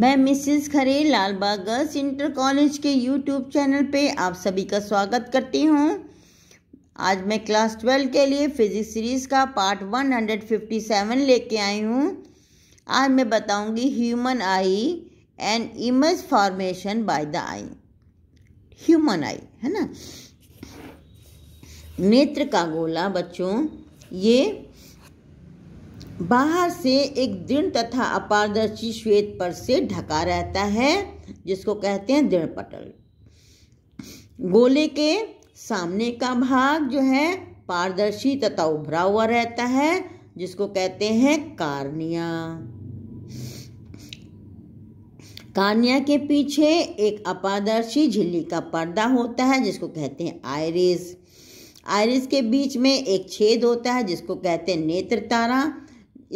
मैं Mrs Khare Lalbagh girls inter college के YouTube channel पे आप सभी का स्वागत करती हूँ आज मैं क्लास ट्वेल्व के लिए फिजिक्स सीरीज़ का पार्ट 157 लेके आई हूँ आज मैं बताऊँगी human eye and image formation by the eye human eye है ना नेत्र का गोला बच्चों ये बाहर से एक दृढ़ तथा अपारदर्शी श्वेत पर से ढका रहता है जिसको कहते हैं दृढ़ पटल गोले के सामने का भाग जो है पारदर्शी तथा उभरा हुआ रहता है जिसको कहते हैं कार्निया कार्निया के पीछे एक अपारदर्शी झिल्ली का पर्दा होता है जिसको कहते हैं आयरिस आयरिस के बीच में एक छेद होता है जिसको कहते हैं नेत्र तारा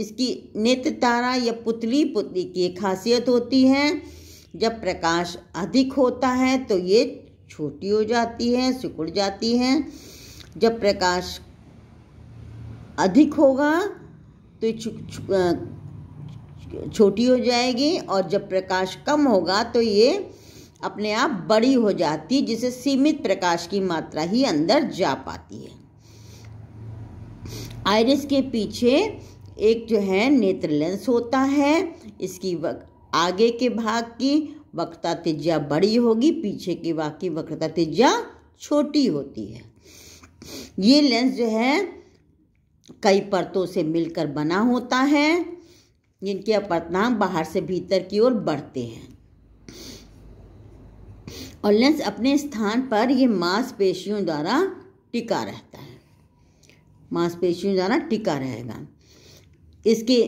इसकी नित्य तारा या पुतली पुतली की खासियत होती है जब प्रकाश अधिक होता है तो ये छोटी हो जाती है सिकुड़ जाती है जब प्रकाश अधिक होगा तो छोटी हो जाएगी और जब प्रकाश कम होगा तो ये अपने आप बड़ी हो जाती है जिसे सीमित प्रकाश की मात्रा ही अंदर जा पाती है आयरिस के पीछे एक जो है नेत्र लेंस होता है इसकी आगे के भाग की वक्ता तिज्या बड़ी होगी पीछे के भाग की वक्रता तिज्या छोटी होती है ये लेंस जो है कई परतों से मिलकर बना होता है जिनके अपरतना बाहर से भीतर की ओर बढ़ते हैं और लेंस अपने स्थान पर ये मांसपेशियों द्वारा टिका रहता है मांसपेशियों द्वारा टिका रहेगा इसके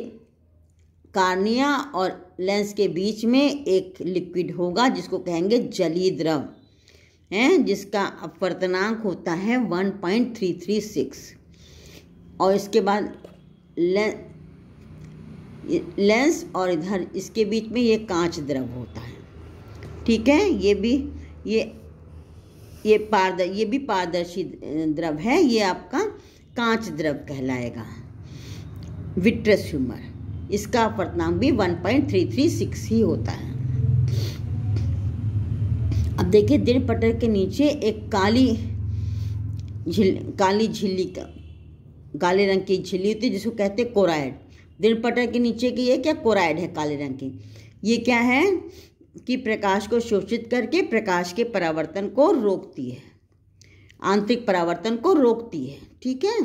कार्निया और लेंस के बीच में एक लिक्विड होगा जिसको कहेंगे जलीय द्रव है जिसका अपवर्तनांक होता है 1.336 और इसके बाद लेंस और इधर इसके बीच में ये कांच द्रव होता है ठीक है ये भी ये ये पारद ये भी पारदर्शी द्रव है ये आपका कांच द्रव कहलाएगा विट्रस ह्यूमर इसका अपवर्तनांक भी 1.336 ही होता है अब देखिए दिन पटर के नीचे एक काली झिल काली झिल्ली का काले रंग की झिल्ली होती है जिसको कहते हैं कोराइड दिन पटर के नीचे की ये क्या कोराइड है काले रंग की ये क्या है कि प्रकाश को शोषित करके प्रकाश के परावर्तन को रोकती है आंतरिक परावर्तन को रोकती है ठीक है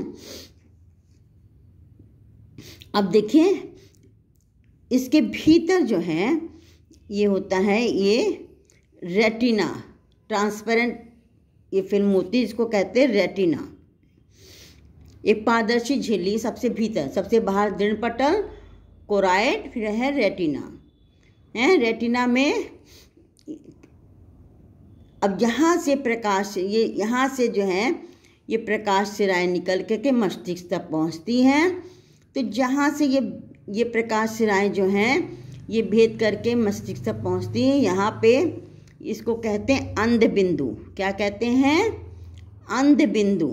अब देखिए इसके भीतर जो है ये होता है ये रेटिना ट्रांसपेरेंट ये फिल्म होती है इसको कहते हैं रेटिना एक पारदर्शी झिल्ली सबसे भीतर सबसे बाहर दृढ़ पटल कोराइड फिर है रेटिना है रेटिना में अब यहाँ से प्रकाश ये यहाँ से जो है ये प्रकाश सिराए निकल के, के मस्तिष्क तक पहुँचती हैं तो जहाँ से ये ये प्रकाश सिराएँ जो हैं ये भेद करके मस्तिष्क तक पहुँचती हैं यहाँ पे इसको कहते हैं अंध बिंदु क्या कहते हैं अंध बिंदु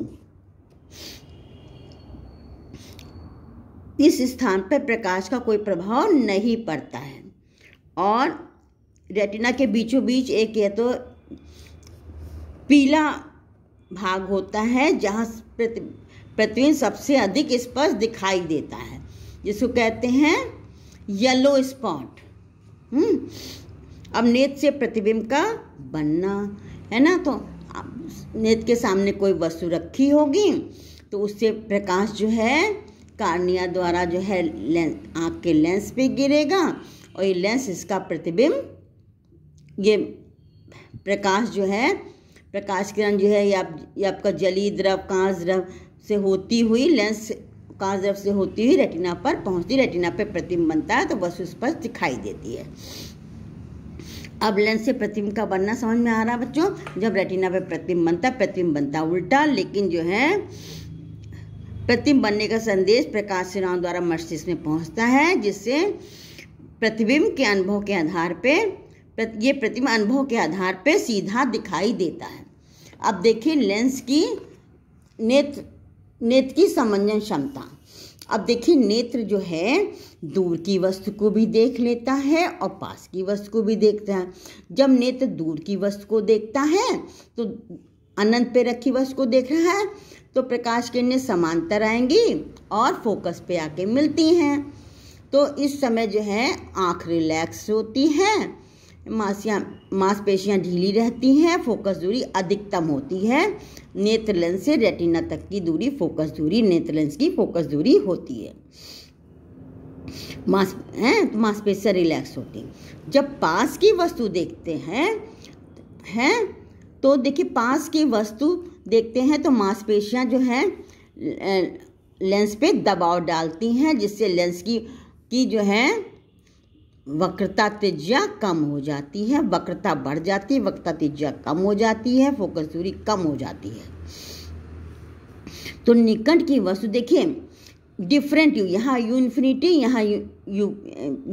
इस स्थान पर प्रकाश का कोई प्रभाव नहीं पड़ता है और रेटिना के बीचों बीच एक यह तो पीला भाग होता है जहाँ प्रतिबिंब सबसे अधिक स्पष्ट दिखाई देता है जिसको कहते हैं येलो स्पॉट हम्म। अब नेत से प्रतिबिंब का बनना है ना तो नेत के सामने कोई वस्तु रखी होगी तो उससे प्रकाश जो है कार्निया द्वारा जो है आँख के लेंस पे गिरेगा और ये लेंस इसका प्रतिबिंब ये प्रकाश जो है प्रकाश किरण जो है या, या आपका जली द्रव कांस द्रव से होती हुई लेंस कांच से होती हुई रेटिना पर पहुंचती रेटिना पर प्रतिम बनता है तो वस्तु स्पष्ट दिखाई देती है अब लेंस से प्रतिम का बनना समझ में आ रहा है बच्चों जब रेटिना पर प्रतिम बनता प्रतिम बनता उल्टा लेकिन जो है प्रतिम बनने का संदेश प्रकाश सेनाओं द्वारा मस्तिष्क में पहुंचता है जिससे प्रतिबिंब के अनुभव के आधार पर ये प्रतिम अनुभव के आधार पर सीधा दिखाई देता है अब देखिए लेंस की नेत्र नेत्र की समंजन क्षमता अब देखिए नेत्र जो है दूर की वस्तु को भी देख लेता है और पास की वस्तु को भी देखता है जब नेत्र दूर की वस्तु को देखता है तो अनंत पे रखी वस्तु को देख रहा है तो प्रकाश किरणें समांतर आएंगी और फोकस पे आके मिलती हैं तो इस समय जो है आँख रिलैक्स होती है मासियाँ मांसपेशियाँ ढीली रहती हैं फोकस दूरी अधिकतम होती है नेत्र लेंस से रेटिना तक की दूरी फोकस दूरी नेत्र लेंस की फोकस दूरी होती है मांस हैं तो मांसपेशियाँ रिलैक्स होती हैं जब पास की वस्तु देखते हैं हैं तो देखिए पास की वस्तु देखते हैं तो मांसपेशियाँ जो हैं लेंस पे दबाव डालती हैं जिससे लेंस की की जो है वक्रता तेजिया कम हो जाती है वक्रता बढ़ जाती है वक्रता तेजिया कम हो जाती है फोकस दूरी कम हो जाती है तो निकट की वस्तु देखिए डिफरेंट यू यहाँ यू इन्फिनिटी यहाँ यू, यू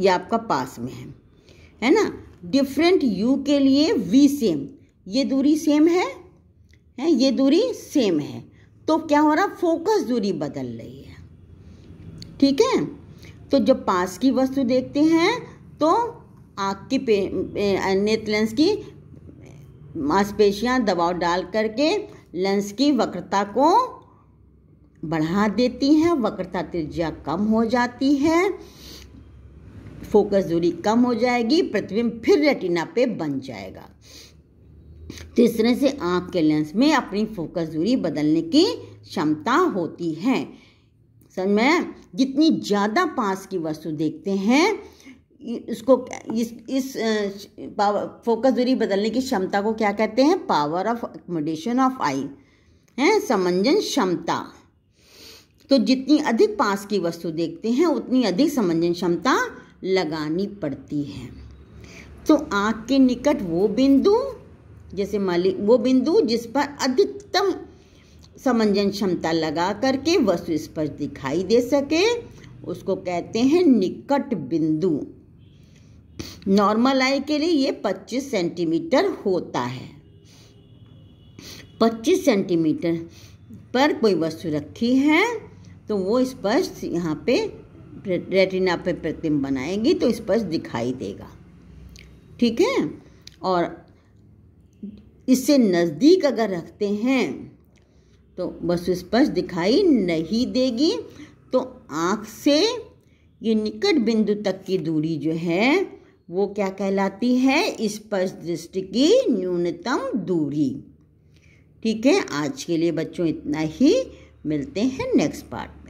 ये आपका पास में है है ना डिफरेंट यू के लिए वी सेम ये दूरी सेम है है ये दूरी सेम है तो क्या हो रहा फोकस दूरी बदल रही है ठीक है तो जब पास की वस्तु देखते हैं तो आँख की नेत लेंस की मांसपेशियां दबाव डाल करके लेंस की वक्रता को बढ़ा देती हैं वक्रता त्रिज्या कम हो जाती है फोकस दूरी कम हो जाएगी प्रतिबिंब फिर रेटिना पे बन जाएगा तो इस तरह से आँख के लेंस में अपनी फोकस दूरी बदलने की क्षमता होती है समझ में जितनी ज़्यादा पास की वस्तु देखते हैं इसको इस इस पावर फोकस दूरी बदलने की क्षमता को क्या कहते हैं power of accommodation of eye है समंजन क्षमता तो जितनी अधिक पास की वस्तु देखते हैं उतनी अधिक समंजन क्षमता लगानी पड़ती है तो आँख के निकट वो बिंदु जैसे मालिक वो बिंदु जिस पर अधिकतम समंजन क्षमता लगा करके वस्तु स्पर्श दिखाई दे सके उसको कहते हैं निकट बिंदु नॉर्मल आई के लिए ये 25 सेंटीमीटर होता है 25 सेंटीमीटर पर कोई वस्तु रखी है तो वो स्पष्ट यहाँ पे रेटिना पे प्रतिम बनाएगी तो स्पष्ट दिखाई देगा ठीक है और इससे नज़दीक अगर रखते हैं तो वस्तु स्पष्ट दिखाई नहीं देगी तो आँख से ये निकट बिंदु तक की दूरी जो है वो क्या कहलाती है स्पर्श दृष्टि की न्यूनतम दूरी ठीक है आज के लिए बच्चों इतना ही मिलते हैं नेक्स्ट पार्ट